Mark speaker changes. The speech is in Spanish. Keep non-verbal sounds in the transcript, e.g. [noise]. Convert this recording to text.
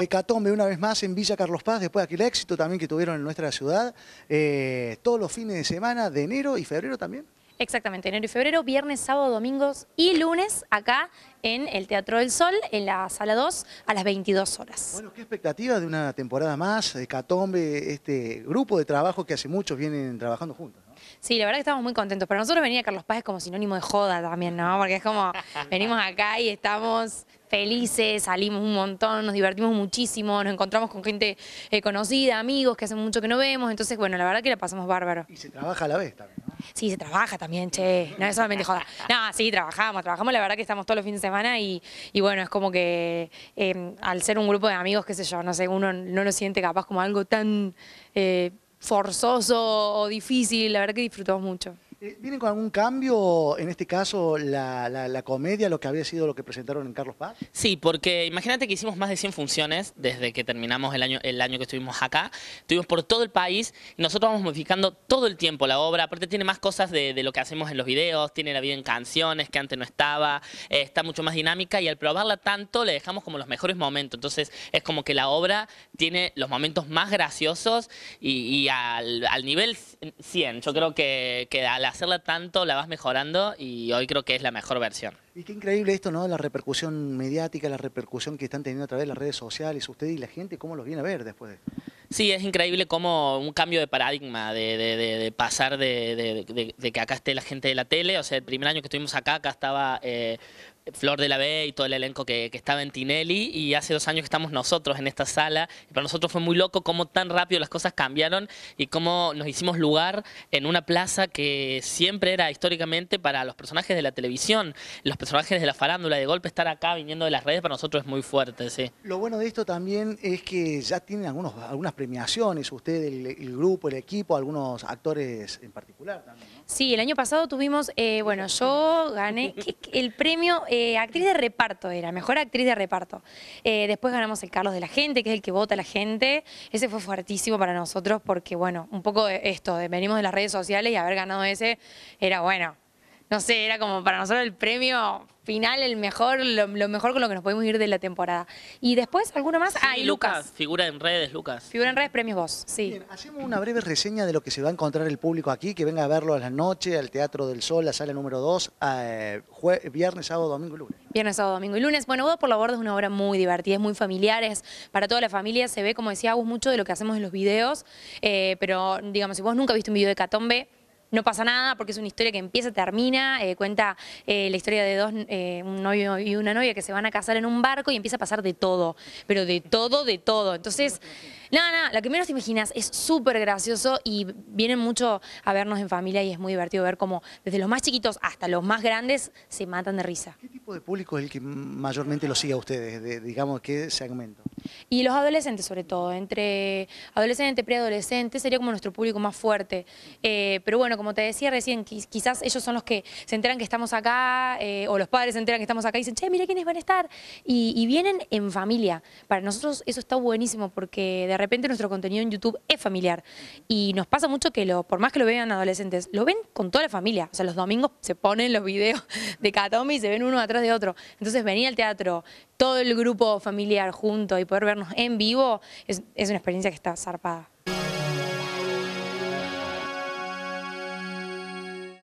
Speaker 1: Hecatombe una vez más en Villa Carlos Paz, después de aquel éxito también que tuvieron en nuestra ciudad, eh, todos los fines de semana, de enero y febrero también.
Speaker 2: Exactamente, enero y febrero, viernes, sábado, domingos y lunes acá en el Teatro del Sol, en la Sala 2, a las 22 horas. Bueno,
Speaker 1: qué expectativa de una temporada más, de Catombe, este grupo de trabajo que hace muchos vienen trabajando juntos.
Speaker 2: Sí, la verdad que estamos muy contentos. Para nosotros venir a Carlos Paz es como sinónimo de joda también, ¿no? Porque es como, [laughs] venimos acá y estamos felices, salimos un montón, nos divertimos muchísimo, nos encontramos con gente eh, conocida, amigos que hace mucho que no vemos. Entonces, bueno, la verdad que la pasamos bárbaro. Y se
Speaker 1: trabaja a la vez también,
Speaker 2: Sí, se trabaja también, che. No es solamente joda. No, sí, trabajamos, trabajamos. La verdad que estamos todos los fines de semana y, y bueno, es como que em, al ser un grupo de amigos, qué sé yo, no sé, uno no lo siente capaz como algo tan eh, forzoso o difícil. La verdad que disfrutamos mucho.
Speaker 1: Eh, ¿Vienen con algún cambio, en este caso, la, comedia, lo que había sido lo que presentaron en Carlos Paz?
Speaker 3: Sí, porque imagínate que hicimos más de 100 funciones desde que terminamos el año, el año que estuvimos acá. Estuvimos por todo el país y nosotros vamos modificando todo el tiempo la obra. Aparte tiene más cosas de, lo que hacemos en los videos, tiene la vida en canciones que antes no estaba, eh, está mucho más dinámica y al probarla tanto le dejamos como los mejores momentos. Entonces es como que la obra tiene los momentos más graciosos y, al, nivel 100. Yo creo que, que a la hacerla tanto la vas mejorando y hoy creo que es la mejor versión.
Speaker 1: Y qué increíble esto, ¿no? La repercusión mediática, la repercusión que están teniendo a través de las redes sociales, usted y la gente, ¿cómo los viene a ver después
Speaker 3: Sí, es increíble como un cambio de paradigma, de, pasar de, que acá esté la gente de la tele, o sea, el primer año que estuvimos acá, acá estaba... Eh, Flor de la B y todo el elenco que, estaba en Tinelli y hace dos años que estamos nosotros en esta sala y para nosotros fue muy loco cómo tan rápido las cosas cambiaron y cómo nos hicimos lugar en una plaza que siempre era históricamente para los personajes de la televisión, los personajes de la farándula, de golpe estar acá viniendo de las redes para nosotros es muy fuerte, sí.
Speaker 1: Lo bueno de esto también es que ya tienen algunos, algunas premiaciones, usted, el, grupo, el equipo, algunos actores en
Speaker 3: particular también. Sí, el año
Speaker 2: pasado tuvimos, eh, bueno, yo gané el premio... Eh, eh, actriz de reparto era, mejor actriz de reparto. Eh, después ganamos el Carlos de la Gente, que es el que vota la gente. Ese fue fuertísimo para nosotros porque, bueno, un poco de esto, de venimos de las redes sociales y haber ganado ese era bueno. [laughs] no sé, era como para nosotros el premio final, el mejor, lo, mejor con lo que nos podemos ir de la temporada. Y después, ¿alguno más? ah, y
Speaker 3: Lucas. Figura en redes, Lucas.
Speaker 2: Figura en redes, premios vos, sí. hacemos
Speaker 3: una
Speaker 1: breve reseña de lo que se va a encontrar el público aquí, que venga a verlo a la noche, al Teatro del Sol, la sala número 2, eh, viernes, sábado, domingo y lunes.
Speaker 2: Viernes, sábado, domingo y lunes. Bueno, vos por la Borda es una obra muy divertida, es muy familiar, es para toda la familia. Se ve, como decía Agus, mucho de lo que hacemos en los videos, eh, pero digamos, si vos nunca viste un video de Catombe, no pasa nada porque es una historia que empieza, termina, eh, cuenta eh, la historia de dos, eh, un novio y una novia que se van a casar en un barco y empieza a pasar de todo, pero de todo, de todo. Entonces, nada, nada, lo que menos te imaginas es súper gracioso y vienen mucho a vernos en familia y es muy divertido ver cómo desde los más chiquitos hasta los más grandes se matan de risa. ¿Qué
Speaker 1: tipo de público es el que mayormente lo sigue a ustedes? digamos, ¿qué segmento?
Speaker 2: Y los adolescentes sobre todo, entre adolescente, preadolescente, sería como nuestro público más fuerte. Eh, pero bueno, como te decía recién, quizás ellos son los que se enteran que estamos acá, eh, o los padres se enteran que estamos acá y dicen, che, mira quiénes van a estar. Y, vienen en familia. Para nosotros eso está buenísimo porque de repente nuestro contenido en YouTube es familiar. Y nos pasa mucho que lo, por más que lo vean adolescentes, lo ven con toda la familia. O sea, los domingos se ponen los videos [laughs] de Katomi y se ven uno atrás de otro. Entonces venir al teatro, todo el grupo familiar junto y poder vernos en vivo es una experiencia que está zarpada.